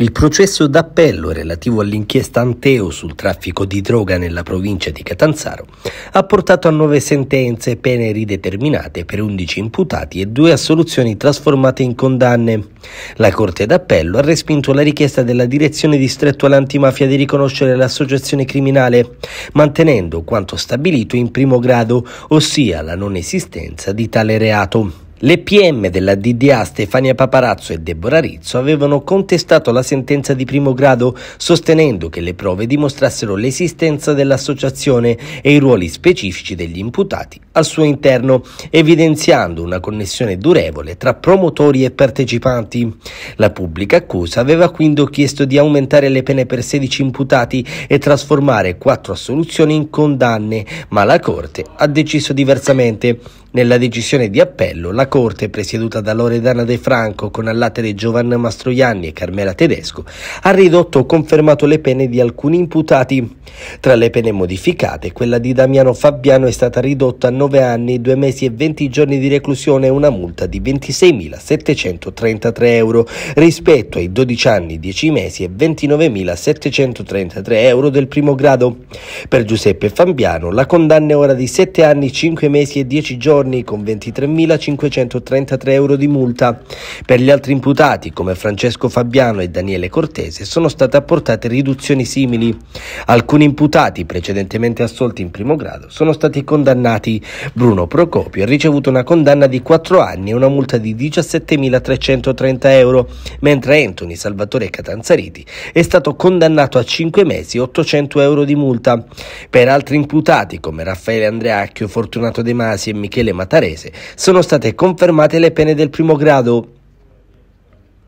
Il processo d'appello relativo all'inchiesta Anteo sul traffico di droga nella provincia di Catanzaro ha portato a nove sentenze pene rideterminate per 11 imputati e due assoluzioni trasformate in condanne. La Corte d'Appello ha respinto la richiesta della Direzione Distrettuale Antimafia di riconoscere l'associazione criminale, mantenendo quanto stabilito in primo grado, ossia la non esistenza di tale reato. Le PM della DDA Stefania Paparazzo e Deborah Rizzo avevano contestato la sentenza di primo grado sostenendo che le prove dimostrassero l'esistenza dell'associazione e i ruoli specifici degli imputati al suo interno, evidenziando una connessione durevole tra promotori e partecipanti. La pubblica accusa aveva quindi chiesto di aumentare le pene per 16 imputati e trasformare quattro assoluzioni in condanne, ma la Corte ha deciso diversamente. Nella decisione di appello, la Corte, presieduta da Loredana De Franco con all'atere Giovanna Mastroianni e Carmela Tedesco, ha ridotto o confermato le pene di alcuni imputati. Tra le pene modificate, quella di Damiano Fabiano è stata ridotta a 9 anni, 2 mesi e 20 giorni di reclusione e una multa di 26.733 euro rispetto ai 12 anni, 10 mesi e 29.733 euro del primo grado. Per Giuseppe Fabiano, la condanna è ora di 7 anni, 5 mesi e 10 giorni giorni con 23.533 euro di multa. Per gli altri imputati, come Francesco Fabiano e Daniele Cortese, sono state apportate riduzioni simili. Alcuni imputati precedentemente assolti in primo grado sono stati condannati. Bruno Procopio ha ricevuto una condanna di 4 anni e una multa di 17.330 euro, mentre Anthony Salvatore Catanzariti è stato condannato a 5 mesi e 800 euro di multa. Per altri imputati, come Raffaele Andreacchio, Fortunato De Masi e Michele Matarese sono state confermate le pene del primo grado